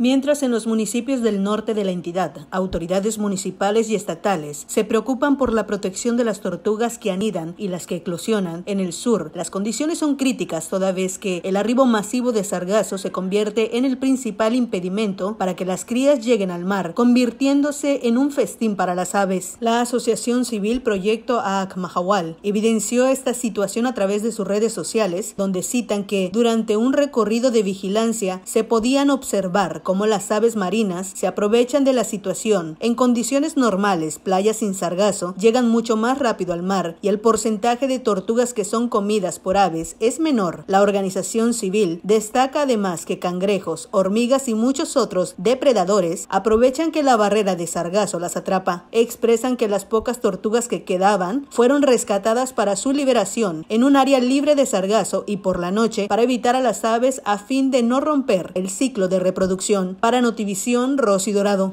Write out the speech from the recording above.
mientras en los municipios del norte de la entidad, autoridades municipales y estatales se preocupan por la protección de las tortugas que anidan y las que eclosionan en el sur. Las condiciones son críticas toda vez que el arribo masivo de sargazo se convierte en el principal impedimento para que las crías lleguen al mar, convirtiéndose en un festín para las aves. La Asociación Civil Proyecto Mahawal evidenció esta situación a través de sus redes sociales, donde citan que durante un recorrido de vigilancia se podían observar como las aves marinas se aprovechan de la situación. En condiciones normales, playas sin sargazo llegan mucho más rápido al mar y el porcentaje de tortugas que son comidas por aves es menor. La organización civil destaca además que cangrejos, hormigas y muchos otros depredadores aprovechan que la barrera de sargazo las atrapa. Expresan que las pocas tortugas que quedaban fueron rescatadas para su liberación en un área libre de sargazo y por la noche para evitar a las aves a fin de no romper el ciclo de reproducción para Notivisión Rosy Dorado.